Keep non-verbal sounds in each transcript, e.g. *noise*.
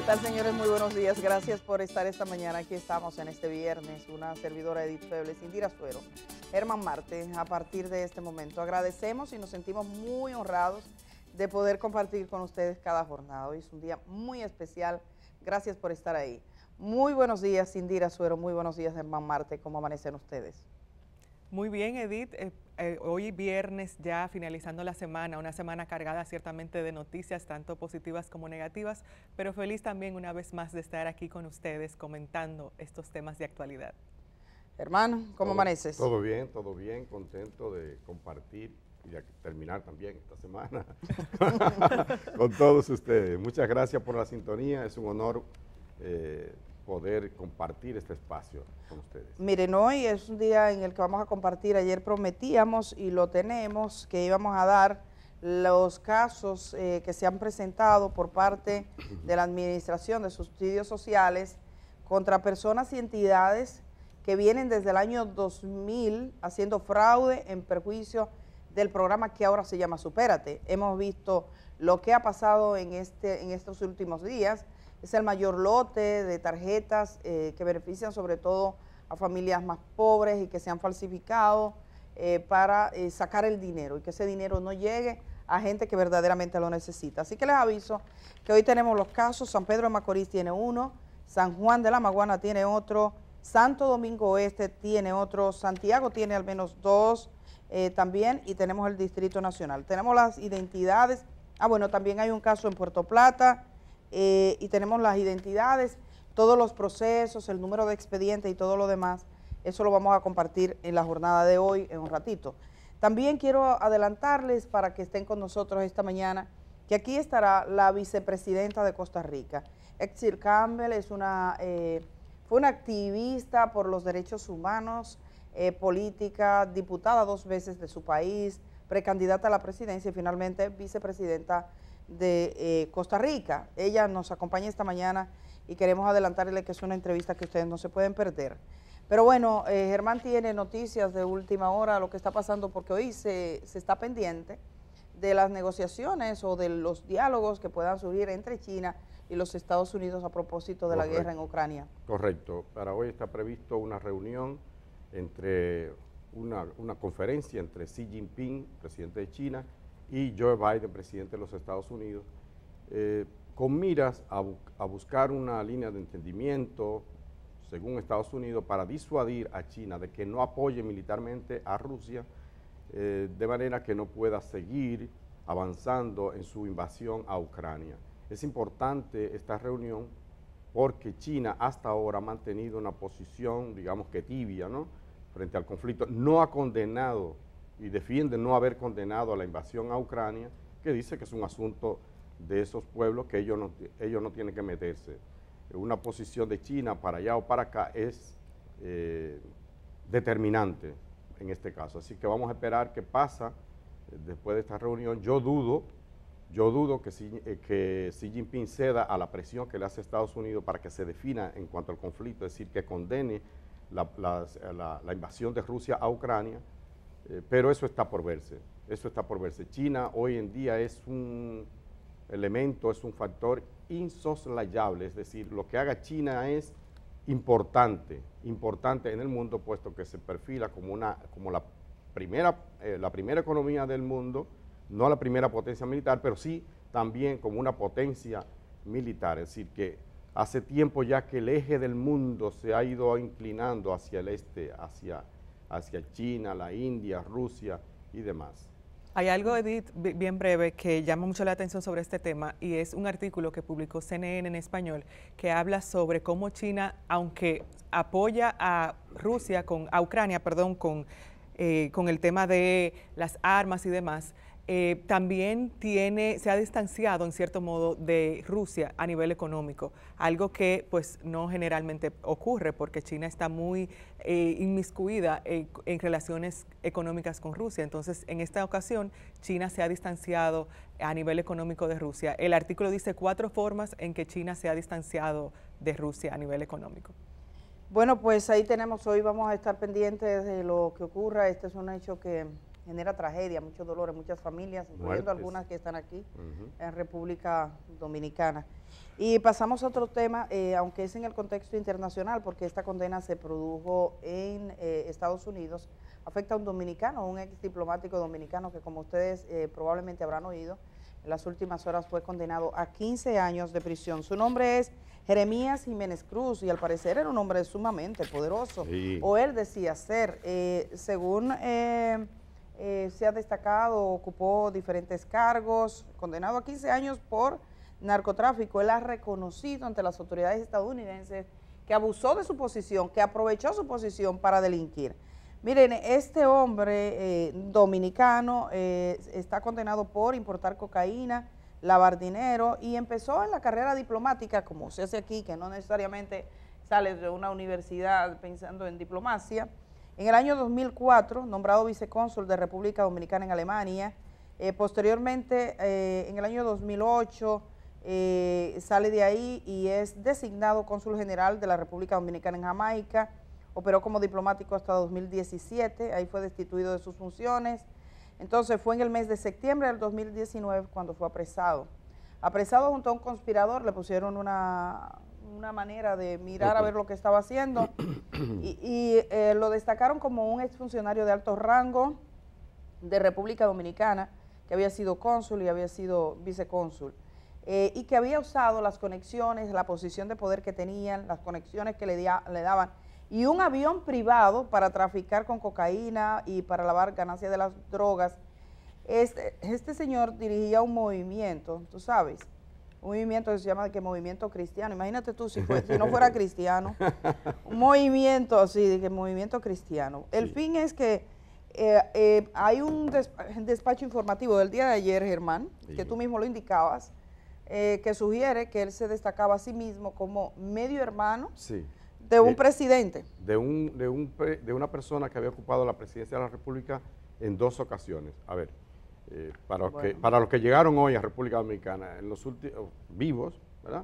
¿Qué tal, señores? Muy buenos días. Gracias por estar esta mañana. Aquí estamos en este viernes. Una servidora Edith Febles, Indira Suero, Herman Marte, a partir de este momento. Agradecemos y nos sentimos muy honrados de poder compartir con ustedes cada jornada. Hoy es un día muy especial. Gracias por estar ahí. Muy buenos días, Indira Suero. Muy buenos días, Herman Marte. ¿Cómo amanecen ustedes? Muy bien, Edith. Eh, eh, hoy viernes, ya finalizando la semana, una semana cargada ciertamente de noticias, tanto positivas como negativas, pero feliz también una vez más de estar aquí con ustedes comentando estos temas de actualidad. Hermano, ¿cómo amaneces? Todo bien, todo bien, contento de compartir y de terminar también esta semana *laughs* con todos ustedes. Muchas gracias por la sintonía, es un honor eh, poder compartir este espacio con ustedes. Miren, hoy es un día en el que vamos a compartir, ayer prometíamos y lo tenemos, que íbamos a dar los casos eh, que se han presentado por parte de la Administración de Subsidios Sociales contra personas y entidades que vienen desde el año 2000 haciendo fraude en perjuicio del programa que ahora se llama Supérate. Hemos visto lo que ha pasado en, este, en estos últimos días, es el mayor lote de tarjetas eh, que benefician sobre todo a familias más pobres y que se han falsificado eh, para eh, sacar el dinero y que ese dinero no llegue a gente que verdaderamente lo necesita. Así que les aviso que hoy tenemos los casos, San Pedro de Macorís tiene uno, San Juan de la Maguana tiene otro, Santo Domingo Oeste tiene otro, Santiago tiene al menos dos también y tenemos el Distrito Nacional. Tenemos las identidades, ah bueno, también hay un caso en Puerto Plata, eh, y tenemos las identidades, todos los procesos, el número de expedientes y todo lo demás. Eso lo vamos a compartir en la jornada de hoy en un ratito. También quiero adelantarles para que estén con nosotros esta mañana que aquí estará la vicepresidenta de Costa Rica. Exil Campbell es una, eh, fue una activista por los derechos humanos, eh, política, diputada dos veces de su país, precandidata a la presidencia y finalmente vicepresidenta de eh, Costa Rica. Ella nos acompaña esta mañana y queremos adelantarle que es una entrevista que ustedes no se pueden perder. Pero bueno, eh, Germán tiene noticias de última hora, lo que está pasando, porque hoy se, está pendiente de las negociaciones o de los diálogos que puedan surgir entre China y los Estados Unidos a propósito de la guerra en Ucrania. Correcto. Para hoy está previsto una reunión entre una, una conferencia entre Xi Jinping, presidente de China, y Joe Biden, presidente de los Estados Unidos, eh, con miras a, buscar una línea de entendimiento, según Estados Unidos, para disuadir a China de que no apoye militarmente a Rusia, eh, de manera que no pueda seguir avanzando en su invasión a Ucrania. Es importante esta reunión porque China hasta ahora ha mantenido una posición, digamos que tibia, ¿no? frente al conflicto, no ha condenado y defiende no haber condenado a la invasión a Ucrania, que dice que es un asunto de esos pueblos que ellos no, ellos no tienen que meterse. Una posición de China para allá o para acá es eh, determinante en este caso. Así que vamos a esperar qué pasa eh, después de esta reunión. Yo dudo, yo dudo que, eh, que Xi Jinping ceda a la presión que le hace Estados Unidos para que se defina en cuanto al conflicto, es decir, que condene la invasión de Rusia a Ucrania eh, pero eso está por verse, eso está por verse. China hoy en día es un elemento, es un factor insoslayable, es decir, lo que haga China es importante, importante en el mundo, puesto que se perfila como, una, como la, primera, eh, la primera economía del mundo, no la primera potencia militar, pero sí también como una potencia militar, es decir, que hace tiempo ya que el eje del mundo se ha ido inclinando hacia el este, hacia hacia China, la India, Rusia y demás. Hay algo, Edith, bien breve que llama mucho la atención sobre este tema y es un artículo que publicó CNN en español que habla sobre cómo China, aunque apoya a Rusia con a Ucrania, perdón, con eh, con el tema de las armas y demás, eh, también tiene, se ha distanciado en cierto modo de Rusia a nivel económico, algo que pues no generalmente ocurre porque China está muy eh, inmiscuida eh, en relaciones económicas con Rusia. Entonces, en esta ocasión, China se ha distanciado a nivel económico de Rusia. El artículo dice cuatro formas en que China se ha distanciado de Rusia a nivel económico. Bueno, pues ahí tenemos, hoy vamos a estar pendientes de lo que ocurra. Este es un hecho que genera tragedia, muchos dolores, muchas familias, incluyendo algunas que están aquí en República Dominicana. Y pasamos a otro tema, eh, aunque es en el contexto internacional, porque esta condena se produjo en eh, Estados Unidos, afecta a un dominicano, un ex diplomático dominicano que como ustedes eh, probablemente habrán oído, en las últimas horas fue condenado a 15 años de prisión. Su nombre es Jeremías Jiménez Cruz y al parecer era un hombre sumamente poderoso, o él decía ser, según... Eh, se ha destacado, ocupó diferentes cargos, condenado a 15 años por narcotráfico. Él ha reconocido ante las autoridades estadounidenses que abusó de su posición, que aprovechó su posición para delinquir. Miren, este hombre eh, dominicano eh, está condenado por importar cocaína, lavar dinero y empezó en la carrera diplomática, como se hace aquí, que no necesariamente sale de una universidad pensando en diplomacia, en el año 2004, nombrado vicecónsul de República Dominicana en Alemania, eh, posteriormente, eh, en el año 2008, eh, sale de ahí y es designado cónsul general de la República Dominicana en Jamaica, operó como diplomático hasta 2017, ahí fue destituido de sus funciones, entonces fue en el mes de septiembre del 2019 cuando fue apresado. Apresado junto a un conspirador, le pusieron una, una manera de mirar a ver lo que estaba haciendo. *clears throat* y, eh, lo destacaron como un exfuncionario de alto rango de República Dominicana, que había sido cónsul y había sido vicecónsul. Eh, y que había usado las conexiones, la posición de poder que tenían, las conexiones que le, le daban, y un avión privado para traficar con cocaína y para lavar ganancias de las drogas. Este, este señor dirigía un movimiento, tú sabes, un movimiento que se llama que movimiento cristiano. Imagínate tú si, no fuera *laughs* cristiano. un movimiento así, de que movimiento cristiano. El fin es que eh, eh, hay un despacho informativo del día de ayer, Germán, que tú mismo lo indicabas, eh, que sugiere que él se destacaba a sí mismo como medio hermano de un presidente. De, un, de, un, de una persona que había ocupado la presidencia de la República en dos ocasiones. A ver. Eh, para, los que, para los que llegaron hoy a República Dominicana, en los últimos, vivos, ¿verdad?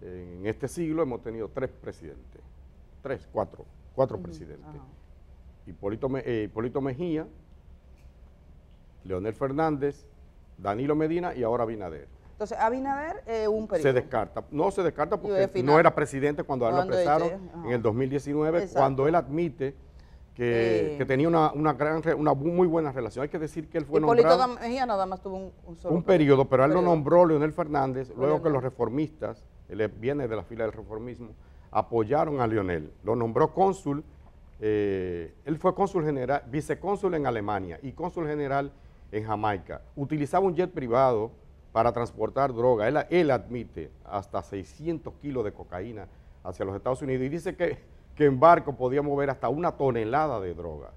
En este siglo hemos tenido tres presidentes, tres, cuatro, cuatro presidentes. Eh, Hipólito, Mejía, Leonel Fernández, Danilo Medina y ahora Abinader. Entonces, Abinader, es eh, un periodo. Se descarta. No se descarta porque no era presidente cuando, lo apresaron este, en el 2019, cuando él admite eh, que, tenía una, una, gran, una muy buena relación. Hay que decir que él fue nombrado... nada más tuvo un, solo... Un periodo, pero él lo nombró Leonel Fernández, luego que los reformistas, él viene de la fila del reformismo, apoyaron a Leonel. Lo nombró cónsul, eh, él fue cónsul general, vicecónsul en Alemania y cónsul general en Jamaica. Utilizaba un jet privado para transportar droga. Él, él admite hasta 600 kilos de cocaína hacia los Estados Unidos y dice que que en barco podía mover hasta una tonelada de droga.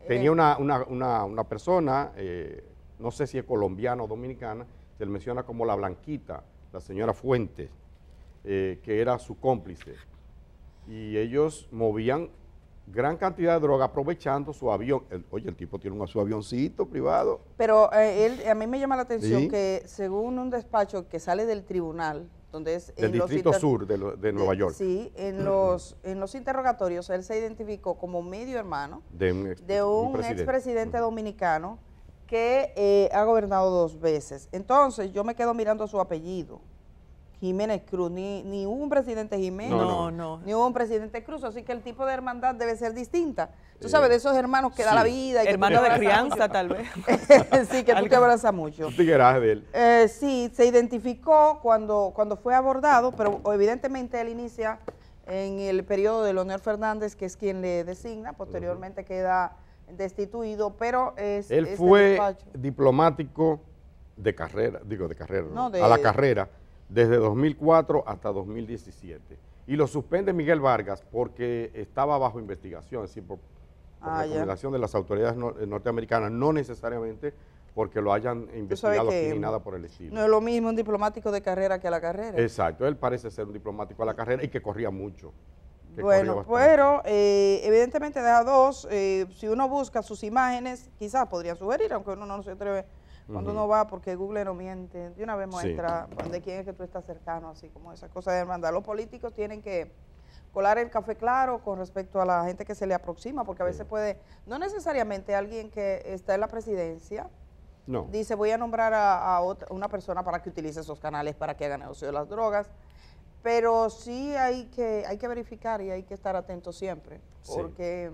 Eh, Tenía eh. una, una, una, una persona, eh, no sé si es colombiana o dominicana, se le menciona como la Blanquita, la señora Fuentes, que era su cómplice. Y ellos movían gran cantidad de droga aprovechando su avión. oye, el tipo tiene un, su avioncito privado. Pero él, a mí me llama la atención que según un despacho que sale del tribunal, del Distrito Sur de, Nueva York. Sí, en mm. los, en los interrogatorios él se identificó como medio hermano de un, ex, presidente. expresidente dominicano que eh, ha gobernado dos veces. Entonces yo me quedo mirando su apellido Jiménez Cruz, ni, un presidente Jiménez, ni un presidente Cruz, así que el tipo de hermandad debe ser distinta. Tú sabes, de esos hermanos que da la vida. Y hermanos de crianza, tal vez. *laughs* sí, que tú te abrazas mucho. Te de él. Eh, sí, se identificó cuando, cuando fue abordado, pero evidentemente él inicia en el periodo de Leonel Fernández, que es quien le designa, posteriormente queda destituido, pero es... Él fue diplomático de carrera, digo de carrera, a la carrera desde 2004 hasta 2017. Y lo suspende Miguel Vargas porque estaba bajo investigación, es decir, por, ah, recomendación de las autoridades eh, norteamericanas, no necesariamente porque lo hayan investigado ni nada por el estilo. No es lo mismo un diplomático de carrera que a la carrera. Exacto, él parece ser un diplomático a la carrera y que corría mucho. bueno, pero eh, evidentemente deja dos, eh, si uno busca sus imágenes, quizás podría sugerir, aunque uno no se atreve cuando uno va, porque Google no miente, de una vez muestra de quién es que tú estás cercano, así como esa cosa de demanda, Los políticos tienen que colar el café claro con respecto a la gente que se le aproxima, porque a veces puede, no necesariamente alguien que está en la presidencia, no. dice voy a nombrar a, otra, una persona para que utilice esos canales para que haga negocio de las drogas, pero sí hay que, hay que verificar y hay que estar atento siempre, porque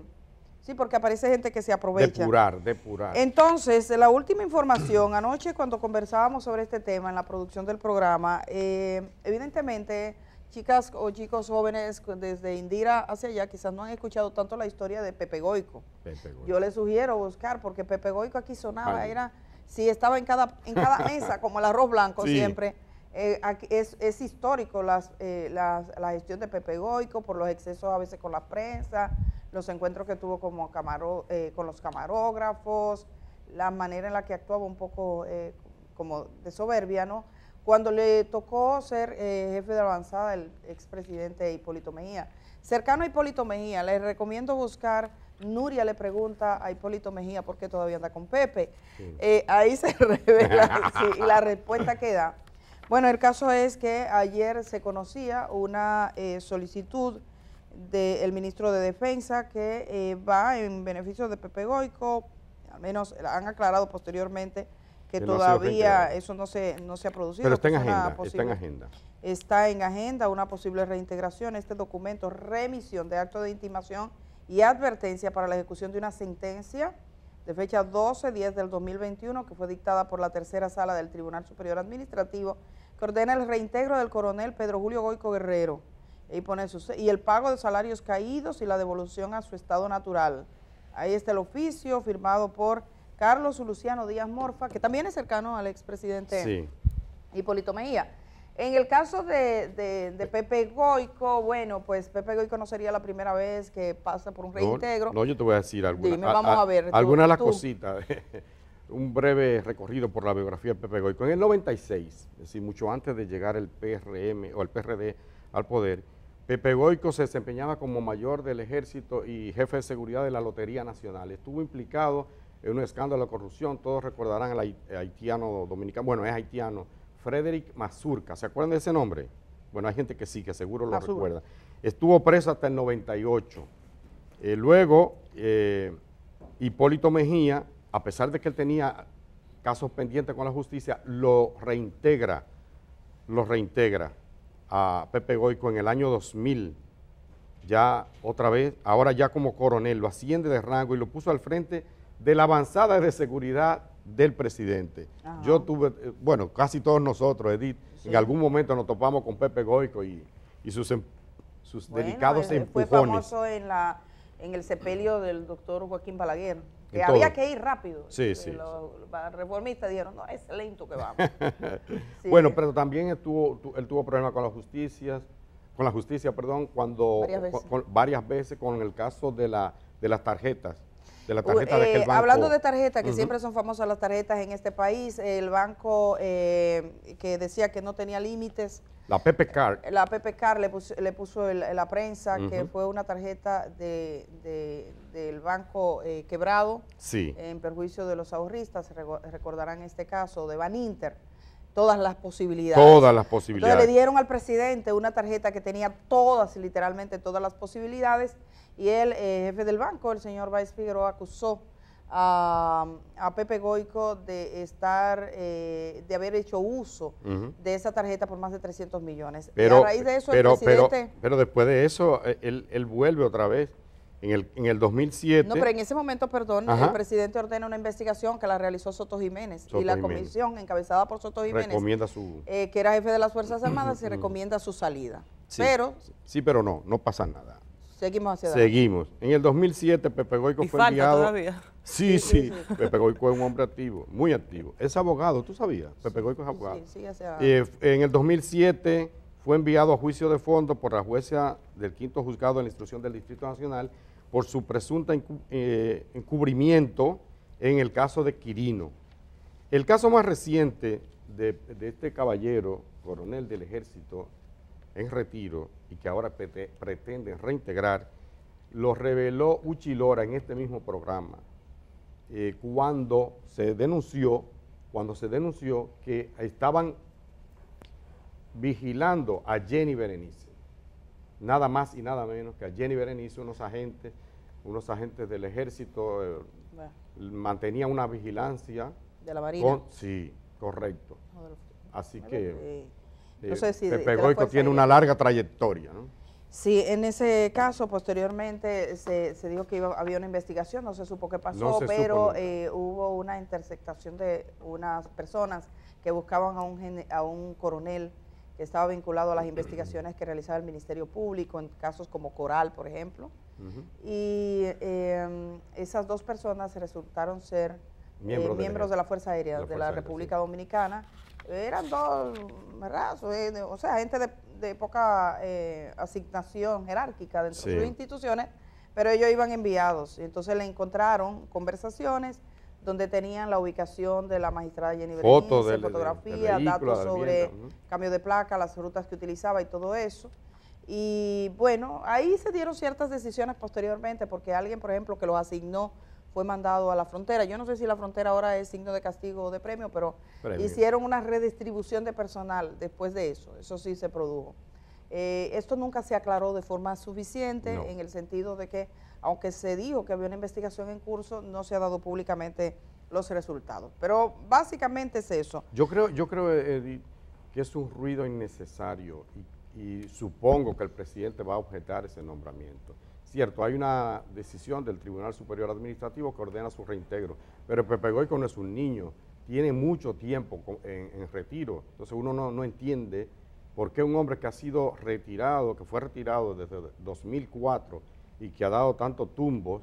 Sí, porque aparece gente que se aprovecha. Depurar, depurar. Entonces, la última información, anoche cuando conversábamos sobre este tema en la producción del programa, eh, evidentemente chicas o chicos jóvenes desde Indira hacia allá quizás no han escuchado tanto la historia de Pepe Goico. Pepe Goico. Yo les sugiero buscar, porque Pepe Goico aquí sonaba, era, sí, estaba en cada, en cada *laughs* mesa, como el arroz blanco siempre. Eh, es, histórico eh, las, la gestión de Pepe Goico por los excesos a veces con la prensa, los encuentros que tuvo como camaro, eh, con los camarógrafos, la manera en la que actuaba un poco eh, como de soberbia, ¿no? Cuando le tocó ser eh, jefe de avanzada el expresidente Hipólito Mejía. Cercano a Hipólito Mejía, les recomiendo buscar, Nuria le pregunta a Hipólito Mejía por qué todavía anda con Pepe. ahí se *laughs* revela la respuesta que da. Bueno, el caso es que ayer se conocía una solicitud del ministro de Defensa que eh, va en beneficio de Pepe Goico, al menos eh, han aclarado posteriormente que, todavía eso no se, no se ha producido. Pero está en, agenda, está en agenda. Está en agenda una posible reintegración, este documento, remisión de acto de intimación y advertencia para la ejecución de una sentencia de fecha 12-10 del 2021 que fue dictada por la tercera sala del Tribunal Superior Administrativo que ordena el reintegro del coronel Pedro Julio Goico Guerrero y y el pago de salarios caídos y la devolución a su estado natural. Ahí está el oficio firmado por Carlos Luciano Díaz Morfa, que también es cercano al expresidente Hipólito Mejía. En el caso de, Pepe Goico, bueno, pues Pepe Goico no sería la primera vez que pasa por un reintegro. No, yo te voy a decir alguna. vamos de las cositas. *laughs* un breve recorrido por la biografía de Pepe Goico. En el 96, es decir, mucho antes de llegar el PRM o el PRD al poder, Pepe Goico se desempeñaba como mayor del ejército y jefe de seguridad de la Lotería Nacional. Estuvo implicado en un escándalo de corrupción, todos recordarán al haitiano dominicano, bueno, es haitiano, Frederick Mazurka, ¿se acuerdan de ese nombre? Bueno, hay gente que sí, que seguro lo recuerda. Estuvo preso hasta el 98. Eh, luego, eh, Hipólito Mejía, a pesar de que él tenía casos pendientes con la justicia, lo reintegra, lo reintegra a Pepe Goico en el año 2000, ya otra vez, ahora ya como coronel, lo asciende de rango y lo puso al frente de la avanzada de seguridad del presidente. Yo tuve, eh, bueno, casi todos nosotros, Edith, en algún momento nos topamos con Pepe Goico y, sus, em, sus delicados empujones. Fue famoso en, la, en el sepelio del doctor Joaquín Balaguer que había que ir rápido. Sí, eh, sí. Los reformistas dijeron, no, es lento que vamos. *laughs* Bueno, pero también estuvo él tuvo problemas con la justicia, con la justicia, perdón, cuando varias veces con, varias veces con el caso de la de las tarjetas eh, hablando de tarjetas, que siempre son famosas las tarjetas en este país, el banco eh, que decía que no tenía límites, la Pepe Car, eh, La Pepe CAR le puso, la prensa, que fue una tarjeta del banco quebrado sí. en perjuicio de los ahorristas. Recordarán este caso de Van Baninter. Todas las posibilidades. Todas las posibilidades. Entonces le dieron al presidente una tarjeta que tenía todas, literalmente todas las posibilidades, y el eh, jefe del banco, el señor Vice Figueroa, acusó a, a Pepe Goico de estar, eh, de haber hecho uso de esa tarjeta por más de 300 millones. Pero, Pero, pero después de eso, eh, él, él vuelve otra vez en el, en el 2007... No, pero en ese momento, perdón, el presidente ordena una investigación que la realizó Soto Jiménez. y la comisión encabezada por Soto Jiménez, recomienda su... Eh, que era jefe de las Fuerzas *clears throat* Armadas, se recomienda su salida. Sí, pero... Sí, pero no, no pasa nada. Seguimos hacia adelante. Seguimos. En el 2007 Pepe Goico fue enviado... todavía. Sí, sí, sí, Pepe Goico es un hombre activo, muy activo. Es abogado, ¿tú sabías? Pepe Goico es abogado. Sí, sí, hacia... y eh, en el 2007 fue enviado a juicio de fondo por la jueza del quinto juzgado de la instrucción del Distrito Nacional por su presunta eh, encubrimiento en el caso de Quirino. El caso más reciente de, este caballero, coronel del ejército en retiro y que ahora pretende reintegrar, lo reveló Uchilora en este mismo programa, eh, cuando se denunció, cuando se denunció que estaban vigilando a Jenny Berenice nada más y nada menos que a Jenny Berenice, unos agentes, unos agentes del ejército, eh, mantenía una vigilancia. ¿De la Marina? sí, correcto. Así que eh, eh, sé si tiene una larga trayectoria. ¿no? Sí, en ese caso, posteriormente se, se dijo que iba, había una investigación, no se supo qué pasó, pero hubo una interceptación de unas personas que buscaban a un, a un coronel que estaba vinculado a las investigaciones que realizaba el Ministerio Público en casos como Coral, por ejemplo. Y em, esas dos personas resultaron ser eh, miembros, de, la Fuerza Aérea de la República Dominicana. Eran dos, eh, O sea, gente de, de poca eh, asignación jerárquica dentro de sus instituciones, pero ellos iban enviados. y Entonces le encontraron conversaciones donde tenían la ubicación de la magistrada Jenny Foto de fotografía, datos sobre cambio de placa, las rutas que utilizaba y todo eso. Y bueno, ahí se dieron ciertas decisiones posteriormente porque alguien, por ejemplo, que lo asignó fue mandado a la frontera. Yo no sé si la frontera ahora es signo de castigo o de premio, pero hicieron una redistribución de personal después de eso. Eso sí se produjo. Eh, esto nunca se aclaró de forma suficiente en el sentido de que aunque se dijo que había una investigación en curso, no se ha dado públicamente los resultados. Pero básicamente es eso. Yo creo, yo creo Edith, que es un ruido innecesario y, supongo que el presidente va a objetar ese nombramiento. Cierto, hay una decisión del Tribunal Superior Administrativo que ordena su reintegro, pero Pepe Goico no es un niño, tiene mucho tiempo en, retiro, entonces uno no, no entiende por qué un hombre que ha sido retirado, que fue retirado desde 2004, y que ha dado tantos tumbos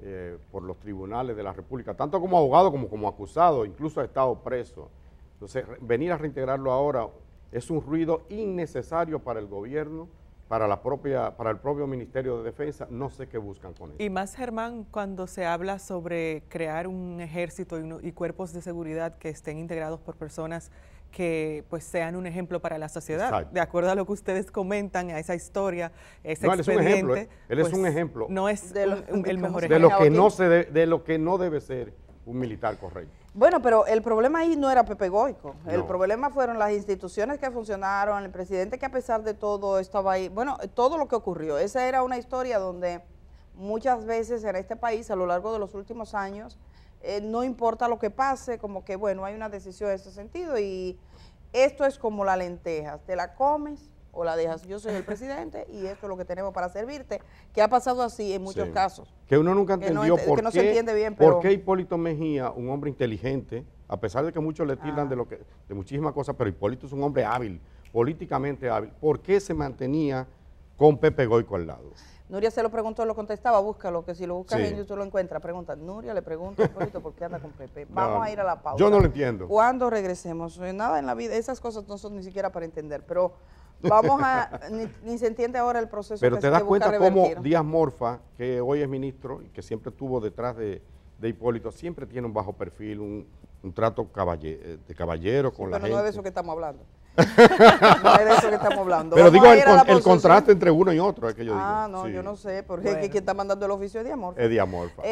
eh, por los tribunales de la República, tanto como abogado como como acusado, incluso ha estado preso. Entonces, venir a reintegrarlo ahora es un ruido innecesario para el gobierno, para, la propia, para el propio Ministerio de Defensa, no sé qué buscan con eso. Y más, Germán, cuando se habla sobre crear un ejército y cuerpos de seguridad que estén integrados por personas que pues sean un ejemplo para la sociedad. De acuerdo a lo que ustedes comentan, a esa historia, ese expediente. es un ejemplo. Él es un ejemplo. Eh. Pues, no es de el mejor ejemplo. De lo, que no de, lo que no debe ser un militar correcto. Bueno, pero el problema ahí no era Pepe El problema fueron las instituciones que funcionaron, el presidente que a pesar de todo estaba ahí. Bueno, todo lo que ocurrió. Esa era una historia donde muchas veces en este país, a lo largo de los últimos años, eh, no importa lo que pase, como que bueno, hay una decisión en ese sentido y esto es como la lenteja, te la comes o la dejas. Yo soy el presidente y esto es lo que tenemos para servirte, que ha pasado así en muchos casos. Que uno nunca entendió se entiende bien, por qué Hipólito Mejía, un hombre inteligente, a pesar de que muchos le tiran de, ah. lo que, de muchísimas cosas, pero Hipólito es un hombre hábil, políticamente hábil, ¿por qué se mantenía con Pepe Goico al lado? Nuria se lo preguntó, lo contestaba, búscalo, que si lo busca en YouTube lo encuentras. Pregunta, Nuria le pregunta a Hipólito por qué anda con Pepe. *laughs* Vamos a ir a la pausa. Yo no lo entiendo. ¿Cuándo regresemos, eh, nada en la vida, esas cosas no son ni siquiera para entender, pero vamos a, *laughs* ni, se entiende ahora el proceso. Pero te das cuenta cómo Díaz Morfa, que hoy es ministro y que siempre estuvo detrás de, de Hipólito, siempre tiene un bajo perfil, un, trato eh, de caballero con la gente. Pero no es de eso que estamos hablando no de eso que estamos hablando. Pero digo, el, contraste entre uno y otro yo Ah, no, yo no sé, porque quien está mandando el oficio es amor. Es eh,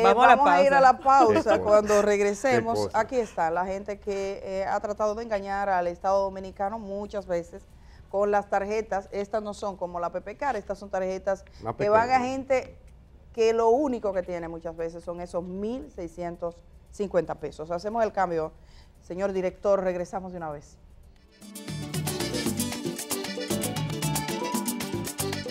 vamos, a, ir a la pausa cuando regresemos. Aquí está la gente que eh, ha tratado de engañar al Estado Dominicano muchas veces con las tarjetas. Estas no son como la PPCAR, estas son tarjetas que van a gente que lo único que tiene muchas veces son esos 1.650 pesos. Hacemos el cambio. Señor director, regresamos de una vez.